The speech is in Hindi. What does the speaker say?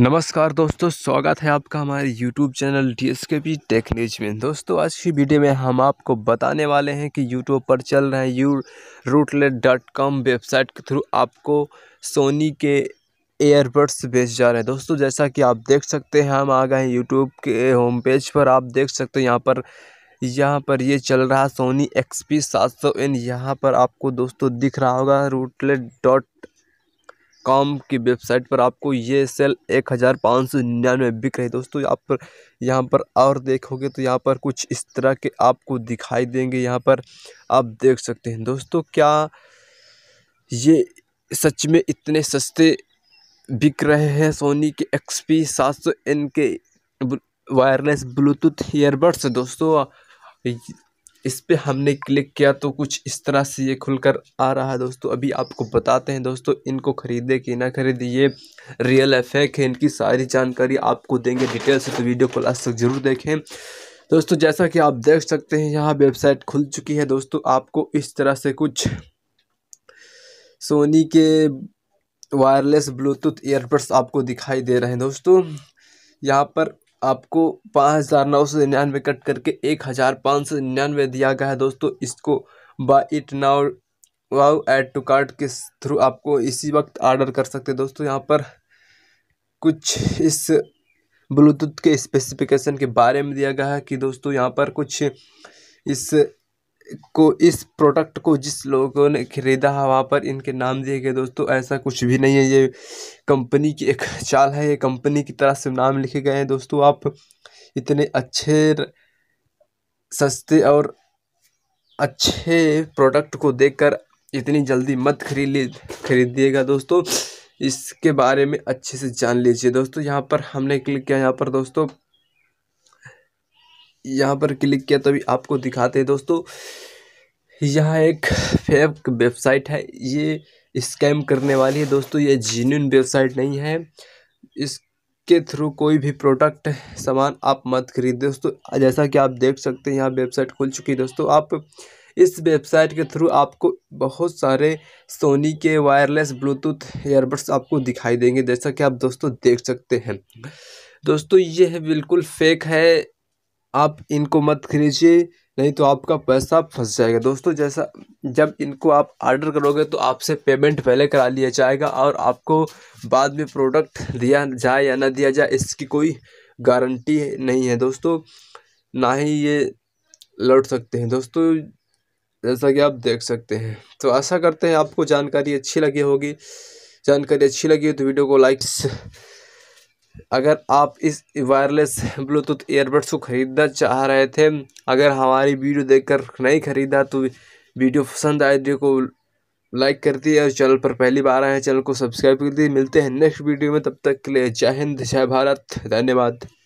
नमस्कार दोस्तों स्वागत है आपका हमारे YouTube channel D S K P टेक्निज में दोस्तों आज की वीडियो में हम आपको बताने वाले हैं कि YouTube पर चल रहे यू रूटलेट डॉट कॉम वेबसाइट के थ्रू आपको सोनी के एयरबड्स बेच जा रहे हैं दोस्तों जैसा कि आप देख सकते हैं हम आ गए हैं यूट्यूब के होम पेज पर आप देख सकते हैं यहाँ पर यहाँ पर ये चल रहा है सोनी एक्स पी सात सौ एन यहाँ पर आपको दोस्तों दिख रहा होगा रूटलेट डॉट कॉम की वेबसाइट पर आपको ये सेल एक हज़ार पाँच सौ निन्यानवे बिक रही दोस्तों यहाँ पर यहाँ पर और देखोगे तो यहाँ पर कुछ इस तरह के आपको दिखाई देंगे यहाँ पर आप देख सकते हैं दोस्तों क्या ये सच में इतने सस्ते बिक रहे हैं सोनी के एक्स पी सात सौ एन के वायरलेस ब्लूटूथ ईयरबड्स दोस्तों इस पर हमने क्लिक किया तो कुछ इस तरह से ये खुलकर आ रहा है दोस्तों अभी आपको बताते हैं दोस्तों इनको खरीदे कि ना खरीदे ये रियल एफ एक् है इनकी सारी जानकारी आपको देंगे डिटेल से तो वीडियो को लास्ट तक जरूर देखें दोस्तों जैसा कि आप देख सकते हैं यहाँ वेबसाइट खुल चुकी है दोस्तों आपको इस तरह से कुछ सोनी के वायरलेस ब्लूटूथ ईयरबड्स आपको दिखाई दे रहे हैं दोस्तों यहाँ पर आपको पाँच हज़ार नौ सौ निन्यानवे कट करके एक हज़ार पाँच सौ निन्यानवे दिया गया है दोस्तों इसको buy it now wow add to cart के थ्रू आपको इसी वक्त आर्डर कर सकते हैं दोस्तों यहाँ पर कुछ इस ब्लूटूथ के स्पेसिफिकेशन के बारे में दिया गया है कि दोस्तों यहाँ पर कुछ इस को इस प्रोडक्ट को जिस लोगों ने खरीदा है वहाँ पर इनके नाम दिए गए दोस्तों ऐसा कुछ भी नहीं है ये कंपनी की एक चाल है ये कंपनी की तरफ से नाम लिखे गए हैं दोस्तों आप इतने अच्छे सस्ते और अच्छे प्रोडक्ट को देखकर इतनी जल्दी मत खरीद खरीदिएगा दोस्तों इसके बारे में अच्छे से जान लीजिए दोस्तों यहाँ पर हमने क्लिक किया यहाँ पर दोस्तों यहाँ पर क्लिक किया तभी आपको दिखाते हैं दोस्तों यहाँ एक फेक वेबसाइट है ये स्कैम करने वाली है दोस्तों ये जीन्यून वेबसाइट नहीं है इसके थ्रू कोई भी प्रोडक्ट सामान आप मत खरीद दोस्तों जैसा कि आप देख सकते हैं यहाँ वेबसाइट खुल चुकी है दोस्तों आप इस वेबसाइट के थ्रू आपको बहुत सारे सोनी के वायरलेस ब्लूटूथ एयरबड्स आपको दिखाई देंगे जैसा कि आप दोस्तों देख सकते हैं दोस्तों ये है बिल्कुल फेक है आप इनको मत खरीदिए नहीं तो आपका पैसा फंस जाएगा दोस्तों जैसा जब इनको आप आर्डर करोगे तो आपसे पेमेंट पहले करा लिया जाएगा और आपको बाद में प्रोडक्ट दिया जाए या ना दिया जाए इसकी कोई गारंटी नहीं है दोस्तों ना ही ये लौट सकते हैं दोस्तों जैसा कि आप देख सकते हैं तो आशा करते हैं आपको जानकारी अच्छी लगी होगी जानकारी अच्छी लगी हो तो वीडियो को लाइक्स अगर आप इस वायरलेस ब्लूटूथ ईयरबड्स को ख़रीदना चाह रहे थे अगर हमारी वीडियो देखकर नहीं ख़रीदा तो वीडियो पसंद आए तो वीडियो को लाइक करती है और चैनल पर पहली बार आए हैं चैनल को सब्सक्राइब कर दिए मिलते हैं नेक्स्ट वीडियो में तब तक के लिए जय हिंद जय भारत धन्यवाद